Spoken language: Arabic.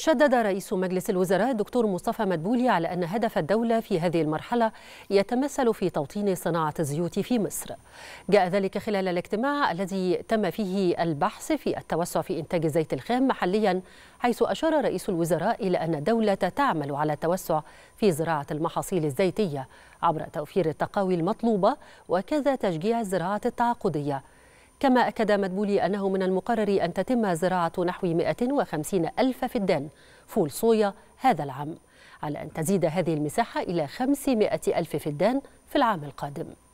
شدد رئيس مجلس الوزراء الدكتور مصطفى مدبولي على أن هدف الدولة في هذه المرحلة يتمثل في توطين صناعة الزيوت في مصر جاء ذلك خلال الاجتماع الذي تم فيه البحث في التوسع في إنتاج الزيت الخام محليا حيث أشار رئيس الوزراء إلى أن الدولة تعمل على التوسع في زراعة المحاصيل الزيتية عبر توفير التقاوي المطلوبة وكذا تشجيع الزراعة التعاقدية كما أكد مدبولي أنه من المقرر أن تتم زراعة نحو 150 ألف فدان فول صويا هذا العام على أن تزيد هذه المساحة إلى 500 ألف فدان في العام القادم